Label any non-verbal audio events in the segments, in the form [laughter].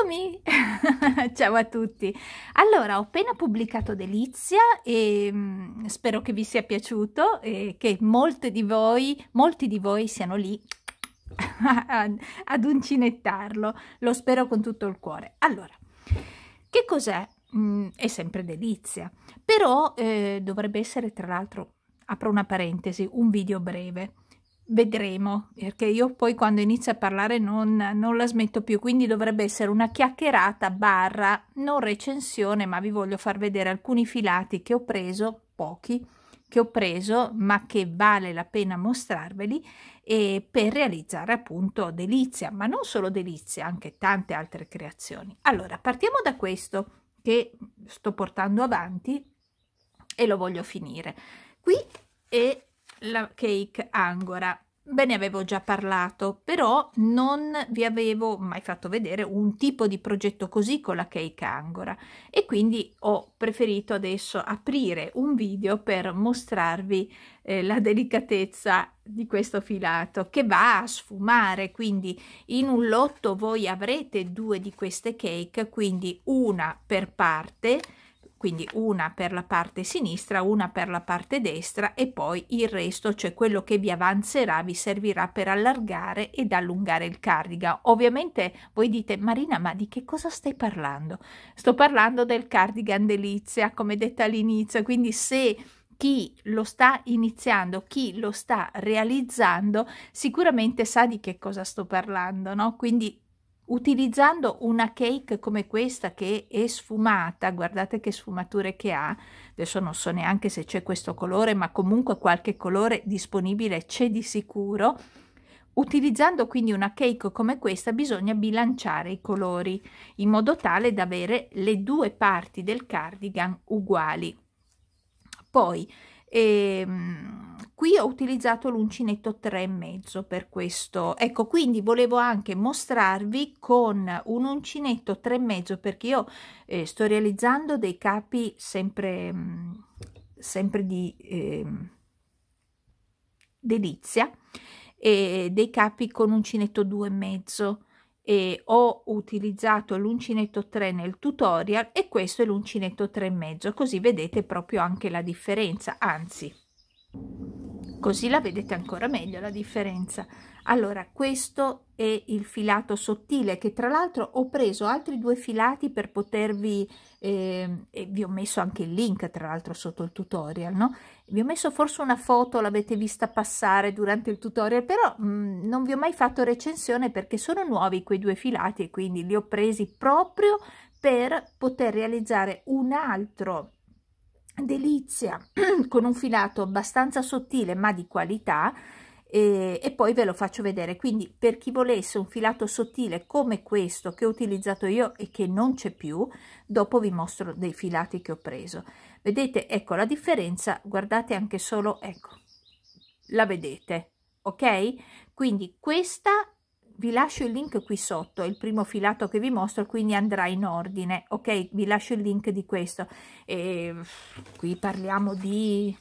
Eccomi! [laughs] Ciao a tutti! Allora, ho appena pubblicato Delizia e mh, mm, spero che vi sia piaciuto e che molte di voi, molti di voi siano lì [laughs] ad uncinettarlo. Lo spero con tutto il cuore. Allora, che cos'è? Mm, è sempre Delizia, però eh, dovrebbe essere tra l'altro, apro una parentesi, un video breve vedremo, perché io poi quando inizio a parlare non, non, la smetto più, quindi dovrebbe essere una chiacchierata barra non recensione, ma vi voglio far vedere alcuni filati che ho preso, pochi, che ho preso, ma che vale la pena mostrarveli e per realizzare appunto delizia, ma non solo delizia, anche tante altre creazioni. Allora, partiamo da questo che sto portando avanti e lo voglio finire. Qui è la cake angora ve ne avevo già parlato però non vi avevo mai fatto vedere un tipo di progetto così con la cake angora e quindi ho preferito adesso aprire un video per mostrarvi eh, la delicatezza di questo filato che va a sfumare quindi in un lotto voi avrete due di queste cake quindi una per parte quindi una per la parte sinistra, una per la parte destra e poi il resto, cioè quello che vi avanzerà, vi servirà per allargare ed allungare il cardigan. Ovviamente voi dite Marina, ma di che cosa stai parlando? Sto parlando del cardigan delizia, come detto all'inizio, quindi se chi lo sta iniziando, chi lo sta realizzando, sicuramente sa di che cosa sto parlando, no? Quindi utilizzando una cake come questa che è sfumata, guardate che sfumature che ha, adesso non so neanche se c'è questo colore, ma comunque qualche colore disponibile c'è di sicuro. Utilizzando quindi una cake come questa bisogna bilanciare i colori in modo tale da avere le due parti del cardigan uguali. Poi ehm, qui ho utilizzato l'uncinetto e mezzo per questo ecco quindi volevo anche mostrarvi con un uncinetto e mezzo perché io eh, sto realizzando dei capi sempre mm, sempre di eh, delizia e dei capi con uncinetto 2,5 e ho utilizzato l'uncinetto 3 nel tutorial e questo è l'uncinetto e mezzo così vedete proprio anche la differenza anzi così la vedete ancora meglio la differenza allora questo è il filato sottile che tra l'altro ho preso altri due filati per potervi eh, e vi ho messo anche il link tra l'altro sotto il tutorial no vi ho messo forse una foto l'avete vista passare durante il tutorial però mh, non vi ho mai fatto recensione perché sono nuovi quei due filati e quindi li ho presi proprio per poter realizzare un altro delizia [clears throat] con un filato abbastanza sottile ma di qualità e, e, poi ve lo faccio vedere quindi per chi volesse un filato sottile come questo che ho utilizzato io e che non c'è più dopo vi mostro dei filati che ho preso vedete ecco la differenza guardate anche solo ecco la vedete ok quindi questa vi lascio il link qui sotto, il primo filato che vi mostro, quindi andrà in ordine, ok? Vi lascio il link di questo. E qui parliamo di,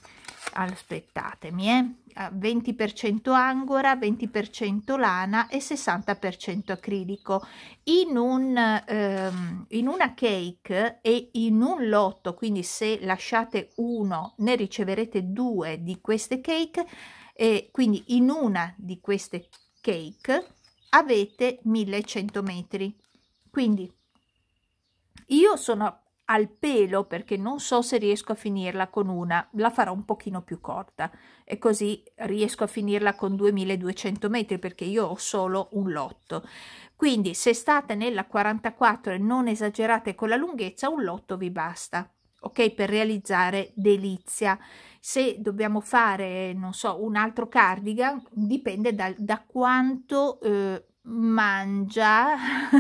aspettatemi, eh? 20% angora, 20% lana e 60% acrilico. In, un, ehm, in una cake e in un lotto, quindi se lasciate uno ne riceverete due di queste cake, e quindi in una di queste cake avete 1100 metri quindi io sono al pelo perché non so se riesco a finirla con una la farò un pochino più corta e così riesco a finirla con 2200 metri perché io ho solo un lotto quindi se state nella 44 e non esagerate con la lunghezza un lotto vi basta ok per realizzare delizia se dobbiamo fare non so un altro cardigan dipende da, da quanto eh, mangia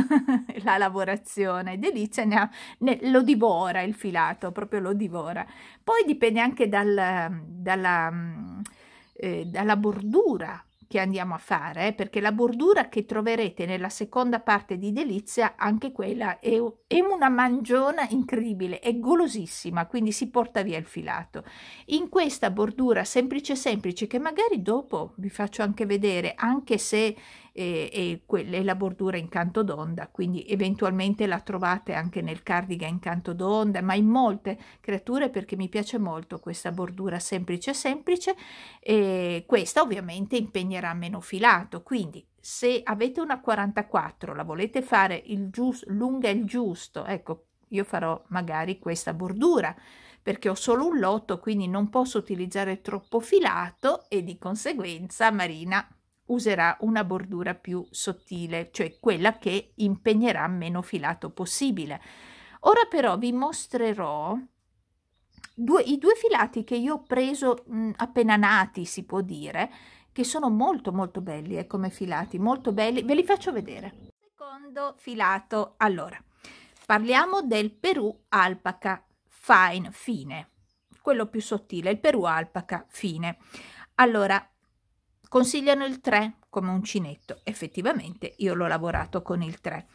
[laughs] la lavorazione delizia ne ha, ne, lo divora il filato proprio lo divora poi dipende anche dal, dalla, mm, eh, dalla bordura che andiamo a fare perché la bordura che troverete nella seconda parte di delizia anche quella è, è una mangiona incredibile è golosissima quindi si porta via il filato in questa bordura semplice semplice che magari dopo vi faccio anche vedere anche se e, e, quelle, la bordura in canto d'onda, quindi eventualmente la trovate anche nel cardigan in canto d'onda, ma in molte creature perché mi piace molto questa bordura semplice semplice e questa ovviamente impegnerà meno filato, quindi se avete una 44 la volete fare il giusto, lunga il giusto, ecco io farò magari questa bordura perché ho solo un lotto quindi non posso utilizzare troppo filato e di conseguenza Marina userà una bordura più sottile, cioè quella che impegnerà meno filato possibile. Ora però vi mostrerò due, i due filati che io ho preso mh, appena nati, si può dire, che sono molto molto belli eh, come filati, molto belli, ve li faccio vedere. Secondo filato, allora, parliamo del Perù alpaca fine, fine, quello più sottile, il Perù alpaca fine. Allora, Consigliano il 3 come uncinetto, effettivamente io l'ho lavorato con il 3.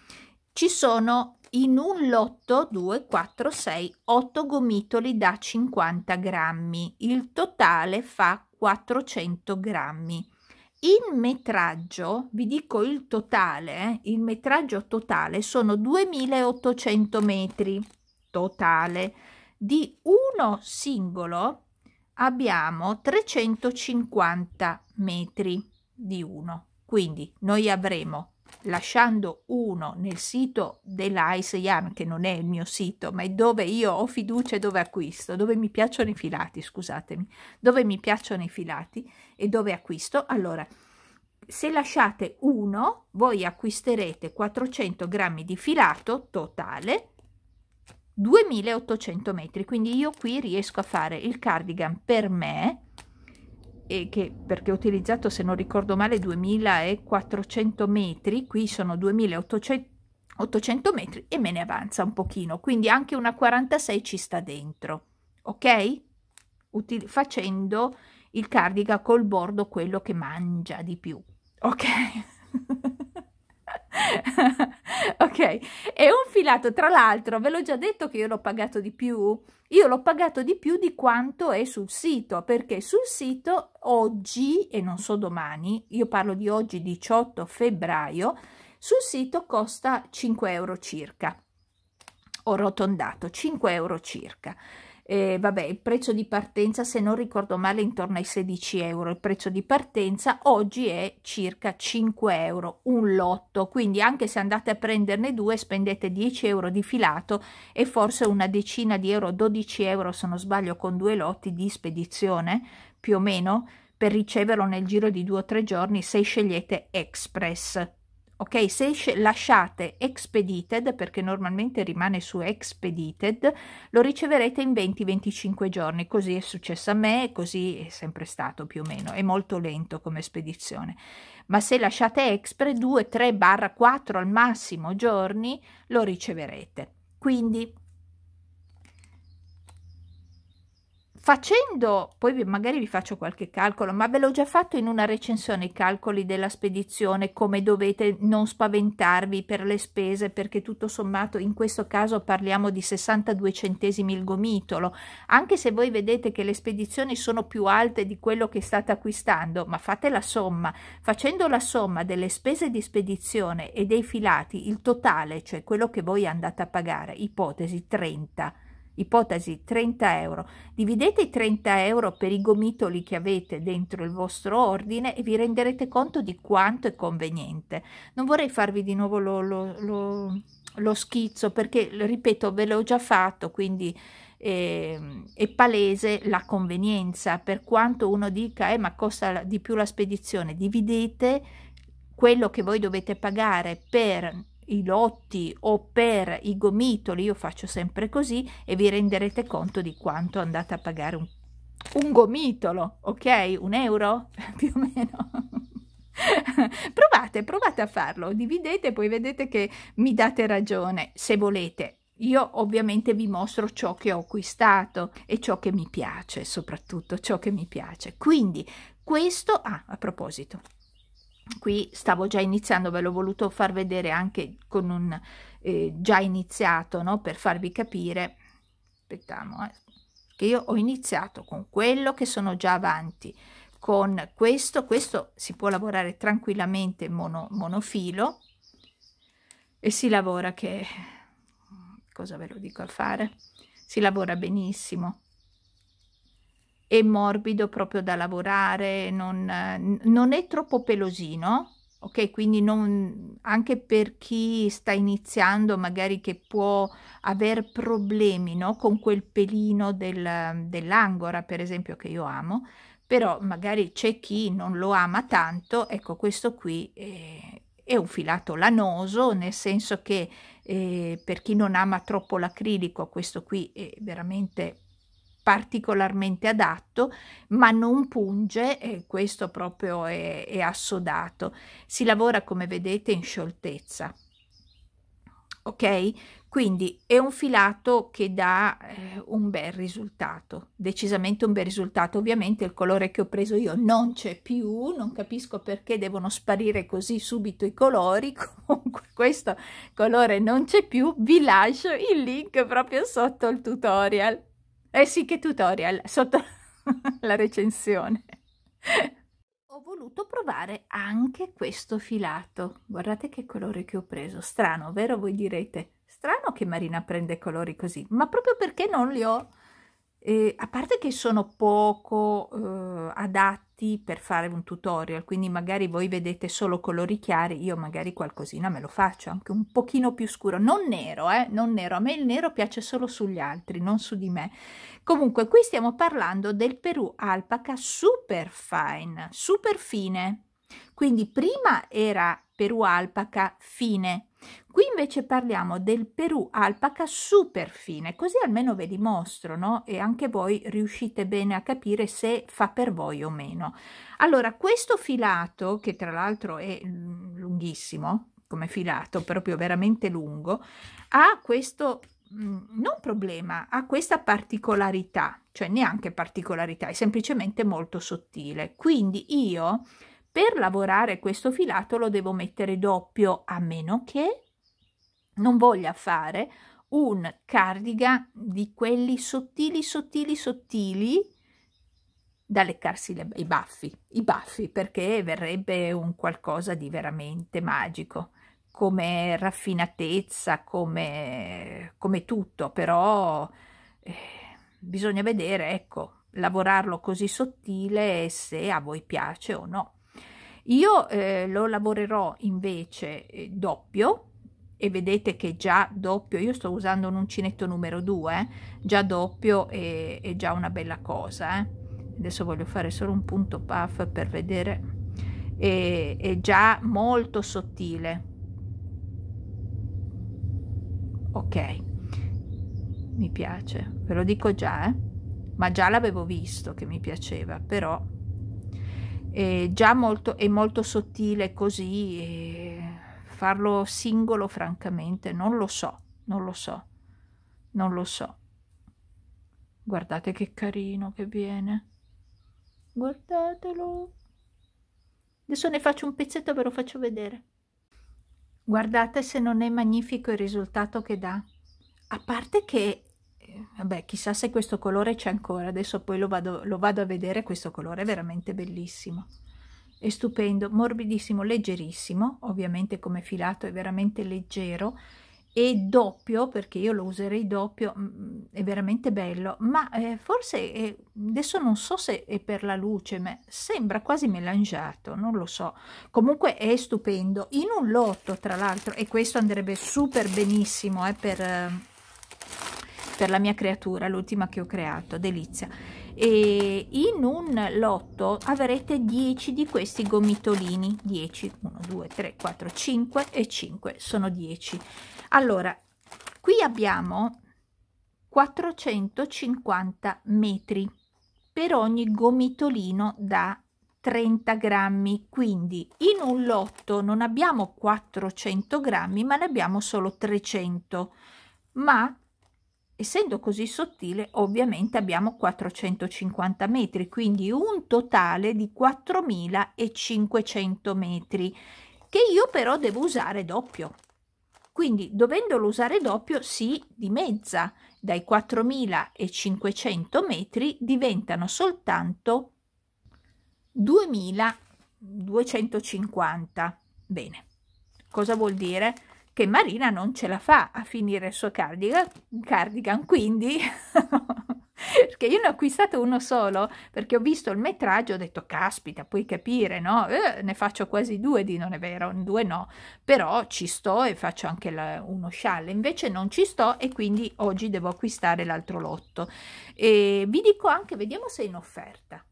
Ci sono in un lotto 2, 4, 6, 8 gomitoli da 50 grammi, il totale fa 400 grammi. In metraggio, vi dico il totale, eh, il metraggio totale sono 2800 metri totale. Di uno singolo abbiamo 350 metri di 1. Quindi noi avremo, lasciando 1 nel sito dell'ICEAN, che non è il mio sito, ma è dove io ho fiducia e dove acquisto, dove mi piacciono i filati, scusatemi, dove mi piacciono i filati e dove acquisto, allora se lasciate 1 voi acquisterete 400 grammi di filato totale 2800 metri quindi io qui riesco a fare il cardigan per me e che perché ho utilizzato se non ricordo male 2400 metri qui sono 2800 800 metri e me ne avanza un pochino quindi anche una 46 ci sta dentro ok Util facendo il cardigan col bordo quello che mangia di più ok [laughs] [laughs] ok, e un filato, tra l'altro, ve l'ho già detto che io l'ho pagato di più? Io l'ho pagato di più di quanto è sul sito, perché sul sito oggi, e non so domani, io parlo di oggi 18 febbraio, sul sito costa 5 euro circa, ho rotondato 5 euro circa eh, vabbè, il prezzo di partenza, se non ricordo male, intorno ai 16 euro. Il prezzo di partenza oggi è circa 5 euro un lotto. Quindi, anche se andate a prenderne due, spendete 10 euro di filato e forse una decina di euro, 12 euro se non sbaglio, con due lotti di spedizione più o meno per riceverlo nel giro di due o tre giorni se scegliete Express ok? Se lasciate expedited, perché normalmente rimane su expedited, lo riceverete in 20-25 giorni, così è successo a me così è sempre stato più o meno, è molto lento come spedizione. Ma se lasciate expre 2, 3, 4 al massimo giorni lo riceverete. Quindi facendo, poi magari vi faccio qualche calcolo, ma ve l'ho già fatto in una recensione i calcoli della spedizione, come dovete non spaventarvi per le spese, perché tutto sommato in questo caso parliamo di 62 centesimi il gomitolo, anche se voi vedete che le spedizioni sono più alte di quello che state acquistando, ma fate la somma, facendo la somma delle spese di spedizione e dei filati, il totale, cioè quello che voi andate a pagare, ipotesi 30 ipotesi 30 euro, dividete i 30 euro per i gomitoli che avete dentro il vostro ordine e vi renderete conto di quanto è conveniente. Non vorrei farvi di nuovo lo, lo, lo, lo schizzo perché, ripeto, ve l'ho già fatto, quindi eh, è palese la convenienza. Per quanto uno dica, eh, ma costa di più la spedizione, dividete quello che voi dovete pagare per i lotti o per i gomitoli, io faccio sempre così e vi renderete conto di quanto andate a pagare un, un gomitolo, ok? Un euro [laughs] più o meno. [laughs] provate, provate a farlo, dividete poi vedete che mi date ragione se volete. Io ovviamente vi mostro ciò che ho acquistato e ciò che mi piace, soprattutto ciò che mi piace. Quindi questo, ah, a proposito, qui stavo già iniziando ve l'ho voluto far vedere anche con un eh, già iniziato no per farvi capire aspettiamo eh, che io ho iniziato con quello che sono già avanti con questo questo si può lavorare tranquillamente mono, monofilo e si lavora che cosa ve lo dico a fare si lavora benissimo è morbido proprio da lavorare, non, non è troppo pelosino, ok? Quindi non, anche per chi sta iniziando, magari che può avere problemi no? con quel pelino del, dell'angora, per esempio, che io amo, però magari c'è chi non lo ama tanto, ecco questo qui è, è un filato lanoso, nel senso che eh, per chi non ama troppo l'acrilico, questo qui è veramente particolarmente adatto, ma non punge e questo proprio è, è assodato. Si lavora, come vedete, in scioltezza. Ok? Quindi è un filato che dà eh, un bel risultato, decisamente un bel risultato. Ovviamente il colore che ho preso io non c'è più, non capisco perché devono sparire così subito i colori, [laughs] comunque questo colore non c'è più. Vi lascio il link proprio sotto il tutorial. Eh sì, che tutorial, sotto [laughs] la recensione. ho voluto provare anche questo filato. Guardate che colore che ho preso. Strano, vero? Voi direte, strano che Marina prende colori così, ma proprio perché non li ho... Eh, a parte che sono poco eh, adatti testi per fare un tutorial, quindi magari voi vedete solo colori chiari, io magari qualcosina me lo faccio, anche un pochino più scuro, non nero, eh, non nero, a me il nero piace solo sugli altri, non su di me. Comunque qui stiamo parlando del Perù alpaca super fine, super fine, quindi prima era Perù alpaca fine, Qui invece parliamo del Perù alpaca super fine, così almeno ve li mostro no? e anche voi riuscite bene a capire se fa per voi o meno. Allora, questo filato, che tra l'altro è mm, lunghissimo come filato, proprio veramente lungo, ha questo mm, non problema, ha questa particolarità, cioè neanche particolarità, è semplicemente molto sottile. Quindi io per lavorare questo filato lo devo mettere doppio a meno che non voglia fare un cardigan di quelli sottili sottili sottili da leccarsi le, i baffi i baffi perché verrebbe un qualcosa di veramente magico come raffinatezza come come tutto però eh, bisogna vedere ecco lavorarlo così sottile se a voi piace o no io eh, lo lavorerò invece eh, doppio e vedete che già doppio, io sto usando un uncinetto numero 2, già doppio è, è, già una bella cosa. Eh. Adesso voglio fare solo un punto puff per vedere, è, è già molto sottile. Ok, mi piace, ve lo dico già, eh. ma già l'avevo visto che mi piaceva, però eh, già molto, è molto sottile così, farlo singolo francamente non lo so, non lo so, non lo so. Guardate che carino che viene, guardatelo. Adesso ne faccio un pezzetto ve lo faccio vedere. Guardate se non è magnifico il risultato che dà. A parte che vabbè chissà se questo colore c'è ancora adesso poi lo vado, lo vado a vedere questo colore è veramente bellissimo è stupendo morbidissimo leggerissimo ovviamente come filato è veramente leggero e doppio perché io lo userei doppio mm, mm, è veramente bello ma eh, forse è, eh, adesso non so se è per la luce ma sembra quasi melangiato non lo so comunque è stupendo in un lotto tra l'altro e questo andrebbe super benissimo eh, per eh, per la mia creatura l'ultima che ho creato delizia e in un lotto avrete 10 di questi gomitolini 10 1 2 3 4 5 e 5 sono 10 allora qui abbiamo 450 metri per ogni gomitolino da 30 grammi quindi in un lotto non abbiamo 400 grammi ma ne abbiamo solo 300 ma essendo così sottile ovviamente abbiamo 450 metri quindi un totale di 4500 metri che io però devo usare doppio quindi dovendolo usare doppio si dimezza dai 4500 metri diventano soltanto 2250 bene cosa vuol dire che Marina non ce la fa a finire il suo cardigan, cardigan quindi [laughs] perché io ne ho acquistato uno solo perché ho visto il metraggio ho detto caspita puoi capire no eh, ne faccio quasi due di non è vero due no però ci sto e faccio anche la, uno scialle invece non ci sto e quindi oggi devo acquistare l'altro lotto e vi dico anche vediamo se è in offerta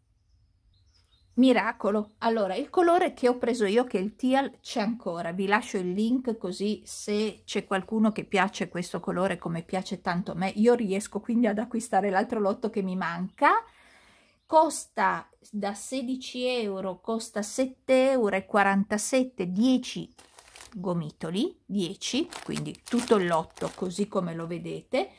miracolo allora il colore che ho preso io che è il tial c'è ancora vi lascio il link così se c'è qualcuno che piace questo colore come piace tanto a me io riesco quindi ad acquistare l'altro lotto che mi manca costa da 16 euro costa 7,47 euro 10 gomitoli 10 quindi tutto il lotto così come lo vedete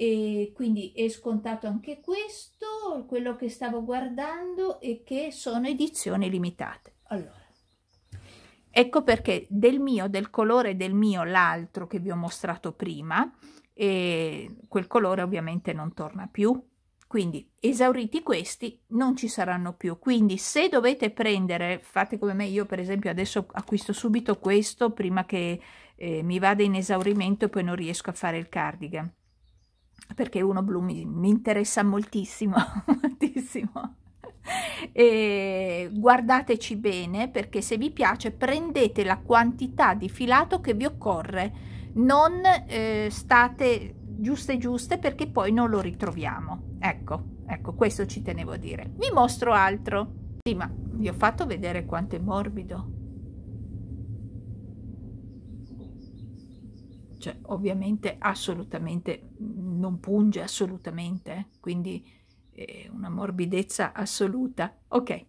e quindi è scontato anche questo, quello che stavo guardando e che sono edizioni limitate. Allora, ecco perché del mio, del colore del mio, l'altro che vi ho mostrato prima, eh, quel colore ovviamente non torna più. Quindi esauriti questi non ci saranno più, quindi se dovete prendere, fate come me, io per esempio adesso acquisto subito questo prima che eh, mi vada in esaurimento e poi non riesco a fare il cardigan perché uno blu mi, mi interessa moltissimo, [laughs] moltissimo. E guardateci bene perché se vi piace prendete la quantità di filato che vi occorre non eh, state giuste giuste perché poi non lo ritroviamo ecco ecco questo ci tenevo a dire vi mostro altro sì ma vi ho fatto vedere quanto è morbido cioè ovviamente assolutamente non punge assolutamente, quindi eh, una morbidezza assoluta. Ok,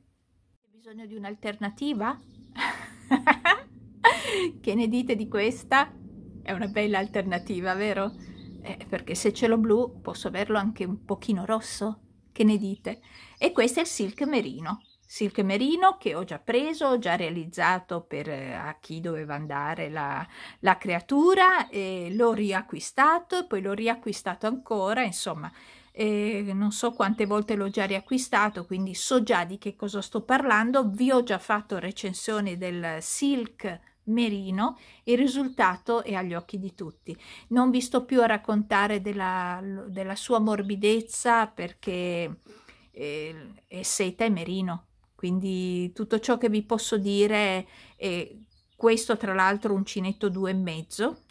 bisogno di un'alternativa? [laughs] che ne dite di questa? È una bella alternativa, vero? Eh, perché se ce l'ho blu posso averlo anche un pochino rosso, che ne dite? E questo è il silk merino silk merino che ho già preso, ho già realizzato per eh, a chi doveva andare la, la creatura, l'ho riacquistato, e poi l'ho riacquistato ancora, insomma eh, non so quante volte l'ho già riacquistato, quindi so già di che cosa sto parlando, vi ho già fatto recensioni del silk merino il risultato è agli occhi di tutti non vi sto più a raccontare della, della sua morbidezza perché è, eh, è seta e merino quindi tutto ciò che vi posso dire è questo, tra l'altro uncinetto due e mezzo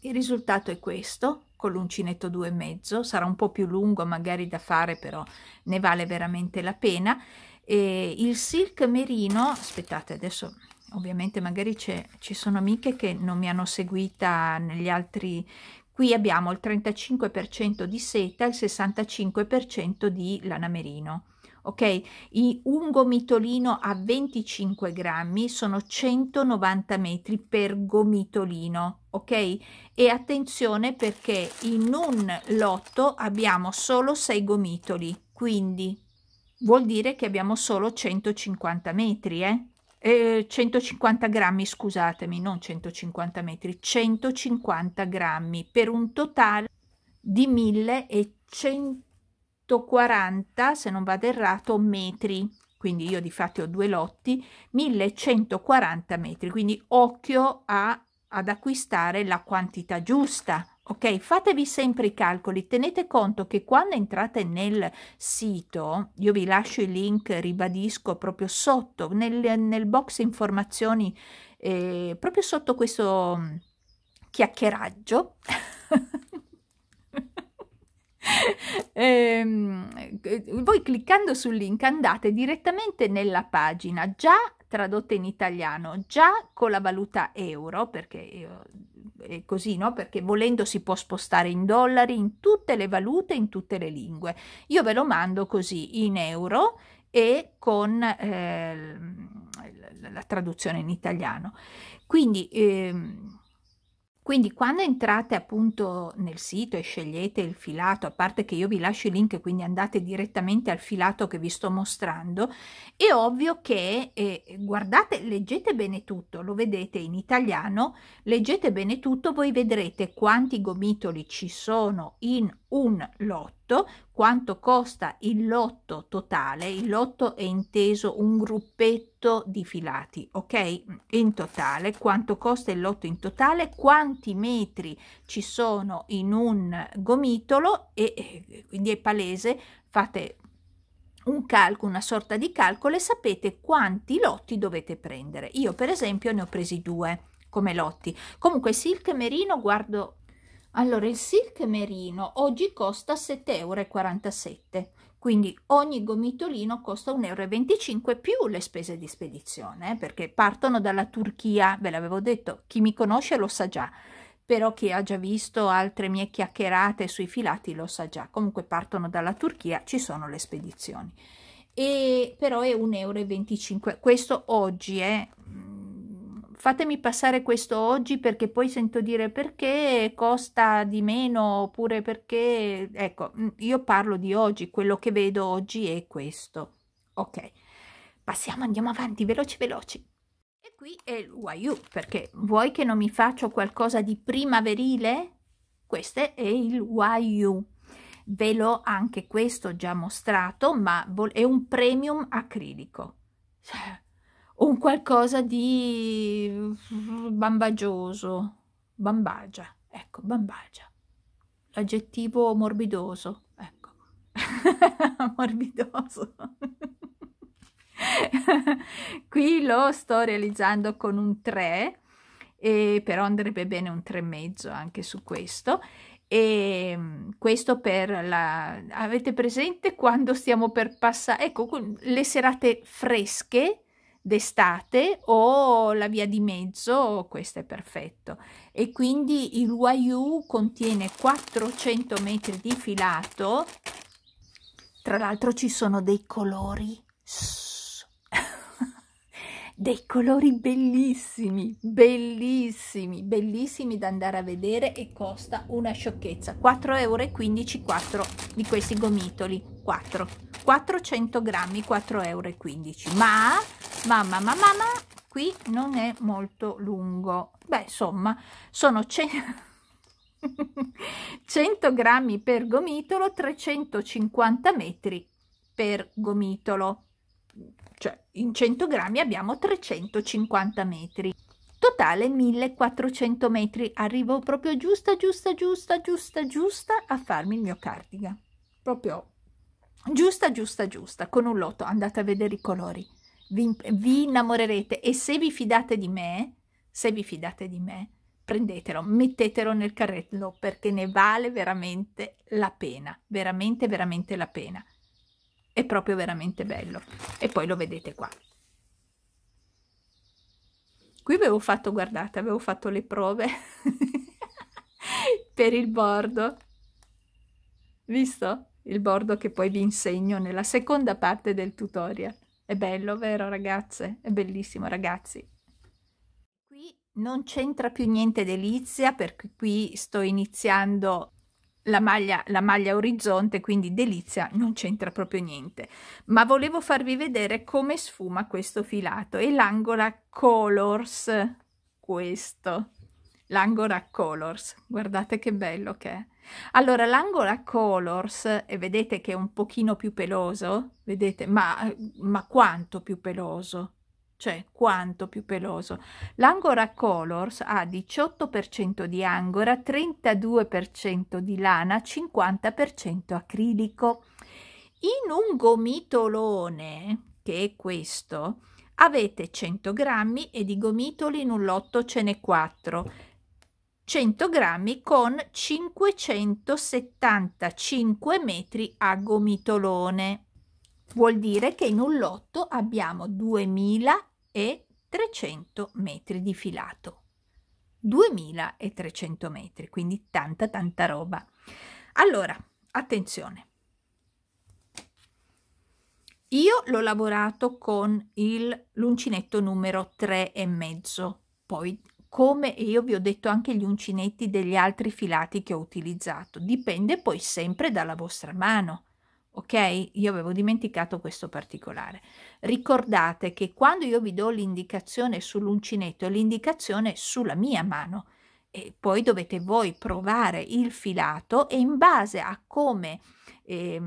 Il risultato è questo, con l'uncinetto due e mezzo Sarà un po' più lungo magari da fare, però ne vale veramente la pena. E il silk merino, aspettate adesso ovviamente magari ci sono amiche che non mi hanno seguita negli altri qui abbiamo il 35% di seta e il 65% di lana merino ok? I, un gomitolino a 25 grammi sono 190 metri per gomitolino, ok? E attenzione perché in un lotto abbiamo solo 6 gomitoli, quindi vuol dire che abbiamo solo 150 metri, eh? 150 eh, grammi, scusatemi, non 150 metri, 150 grammi per un totale di 1100 1140, se non vado errato, metri. Quindi io di fatto ho due lotti, 1140 metri. Quindi occhio a, ad acquistare la quantità giusta. Ok, fatevi sempre i calcoli, tenete conto che quando entrate nel sito, io vi lascio i link, ribadisco proprio sotto, nel, nel box informazioni, eh, proprio sotto questo mm, chiacchieraggio. [laughs] [laughs] Ehm, eh, voi cliccando sul link andate direttamente nella pagina già tradotta in italiano, già con la valuta euro, perché eh, è così, no? Perché volendo si può spostare in dollari, in tutte le valute, in tutte le lingue. Io ve lo mando così in euro e con eh, la traduzione in italiano. Quindi... Ehm, quindi quando entrate appunto nel sito e scegliete il filato, a parte che io vi lascio i link, quindi andate direttamente al filato che vi sto mostrando, è ovvio che eh, guardate, leggete bene tutto, lo vedete in italiano, leggete bene tutto, voi vedrete quanti gomitoli ci sono in un lotto, quanto costa il lotto totale, il lotto è inteso un gruppetto di filati, ok? In totale, quanto costa il lotto in totale, quanti metri ci sono in un gomitolo e quindi è palese, fate un calcolo, una sorta di calcolo e sapete quanti lotti dovete prendere. Io per esempio ne ho presi due come lotti. Comunque Silk Merino guardo allora il silk merino oggi costa 7,47 euro quindi ogni gomitolino costa 1,25 euro più le spese di spedizione eh, perché partono dalla Turchia ve l'avevo detto chi mi conosce lo sa già però chi ha già visto altre mie chiacchierate sui filati lo sa già comunque partono dalla Turchia ci sono le spedizioni e però è 1,25 euro questo oggi è eh, fatemi passare questo oggi perché poi sento dire perché costa di meno oppure perché ecco mm, io parlo di oggi quello che vedo oggi è questo ok passiamo andiamo avanti veloci veloci e qui è il l'UIU perché vuoi che non mi faccio qualcosa di primaverile questo è il YU ve l'ho anche questo già mostrato ma è un premium acrilico cioè, un qualcosa di mm, bambagioso, bambagia, ecco, bambagia, l'aggettivo morbidoso, ecco, [laughs] morbidoso. [laughs] Qui lo sto realizzando con un 3, e però andrebbe bene un 3,5 anche su questo e mm, questo per la avete presente quando stiamo per passare ecco le serate fresche d'estate o la via di mezzo, questo è perfetto. E quindi il Wayu contiene 400 metri di filato, tra l'altro ci sono dei colori, [laughs] dei colori bellissimi, bellissimi, bellissimi da andare a vedere e costa una sciocchezza, 4,15 euro 4 di questi gomitoli, 4 400 grammi 4,15 euro ma mamma mamma ma, qui non è molto lungo beh insomma sono 100 100 [laughs] grammi per gomitolo 350 metri per gomitolo cioè in 100 grammi abbiamo 350 metri totale 1400 metri arrivo proprio giusta giusta giusta giusta giusta a farmi il mio cardigan proprio giusta, giusta, giusta, con un lotto, andate a vedere i colori, vi, vi innamorerete e se vi fidate di me, se vi fidate di me, prendetelo, mettetelo nel carrello perché ne vale veramente la pena, veramente, veramente la pena. È proprio veramente bello. E poi lo vedete qua. Qui avevo fatto, guardate, avevo fatto le prove [laughs] per il bordo. Visto? il bordo che poi vi insegno nella seconda parte del tutorial. È bello, vero ragazze? È bellissimo ragazzi. Qui non c'entra più niente delizia perché qui sto iniziando la maglia, la maglia orizzonte, quindi delizia non c'entra proprio niente. Ma volevo farvi vedere come sfuma questo filato e l'angola colors, questo, L'angora colors. Guardate che bello che è allora, l'Angola Colors, e vedete che è un pochino più peloso, vedete, ma, ma quanto più peloso? Cioè, quanto più peloso? L'Angora Colors ha 18% di angora, 32% di lana, 50% acrilico. In un gomitolone, che è questo, avete 100 grammi e di gomitoli in un lotto ce n'è 4. 100 grammi con 575 metri a gomitolone. Vuol dire che in un lotto abbiamo 2300 metri di filato. 2300 metri, quindi tanta tanta roba. Allora, attenzione. Io l'ho lavorato con l'uncinetto numero 3 e mezzo, poi come io vi ho detto anche gli uncinetti degli altri filati che ho utilizzato. Dipende poi sempre dalla vostra mano. Ok? Io avevo dimenticato questo particolare. Ricordate che quando io vi do l'indicazione sull'uncinetto, è l'indicazione sulla mia mano e poi dovete voi provare il filato e in base a come eh,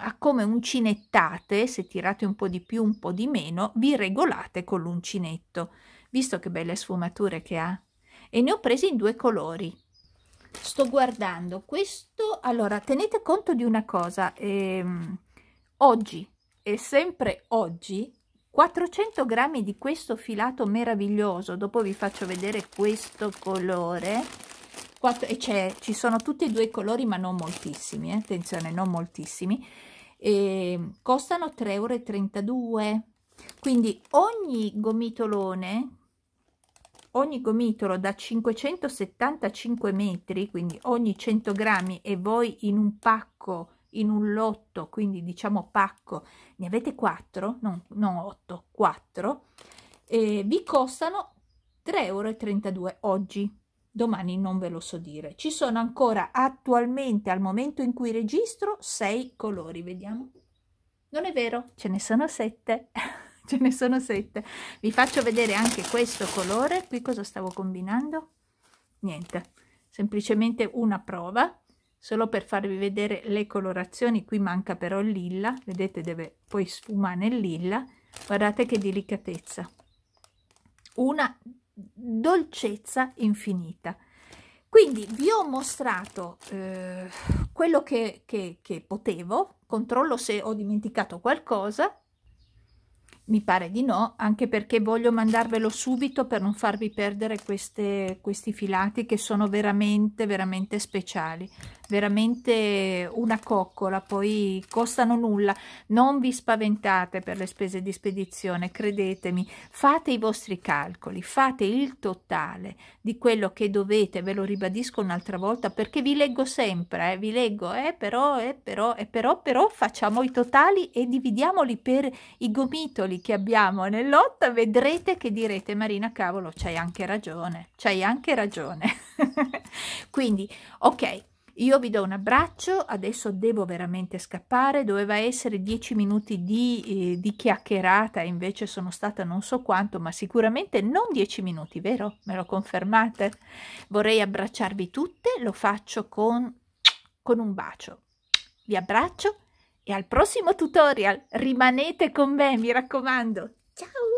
a come uncinettate, se tirate un po' di più, un po' di meno, vi regolate con l'uncinetto. Visto che belle sfumature che ha? E ne ho presi in due colori. Sto guardando questo, allora tenete conto di una cosa, ehm, oggi e sempre oggi 400 grammi di questo filato meraviglioso, dopo vi faccio vedere questo colore, 4, e ci sono tutti e due i colori ma non moltissimi, eh? attenzione, non moltissimi, e costano 3,32 euro, quindi ogni gomitolone, ogni gomitolo da 575 metri, quindi ogni 100 grammi e voi in un pacco, in un lotto, quindi diciamo pacco, ne avete 4, non, non 8, 4, vi costano 3,32 euro oggi domani non ve lo so dire ci sono ancora attualmente al momento in cui registro sei colori vediamo non è vero ce ne sono sette [laughs] ce ne sono sette vi faccio vedere anche questo colore qui cosa stavo combinando niente semplicemente una prova solo per farvi vedere le colorazioni qui manca però il lilla vedete deve poi sfumare il lilla guardate che delicatezza una dolcezza infinita. Quindi vi ho mostrato eh, quello che, che, che potevo, controllo se ho dimenticato qualcosa, mi pare di no, anche perché voglio mandarvelo subito per non farvi perdere queste, questi filati che sono veramente, veramente speciali veramente una coccola, poi costano nulla. Non vi spaventate per le spese di spedizione, credetemi, fate i vostri calcoli, fate il totale di quello che dovete, ve lo ribadisco un'altra volta perché vi leggo sempre, eh, vi leggo, eh, però, eh, però, eh, però, però facciamo i totali e dividiamoli per i gomitoli che abbiamo nell'otta, vedrete che direte Marina cavolo, c'hai anche ragione, c'hai anche ragione. [laughs] Quindi, ok, io vi do un abbraccio, adesso devo veramente scappare, doveva essere 10 minuti di, eh, di chiacchierata, invece sono stata non so quanto, ma sicuramente non 10 minuti, vero? Me lo confermate? Vorrei abbracciarvi tutte, lo faccio con, con un bacio. Vi abbraccio e al prossimo tutorial rimanete con me, mi raccomando. Ciao!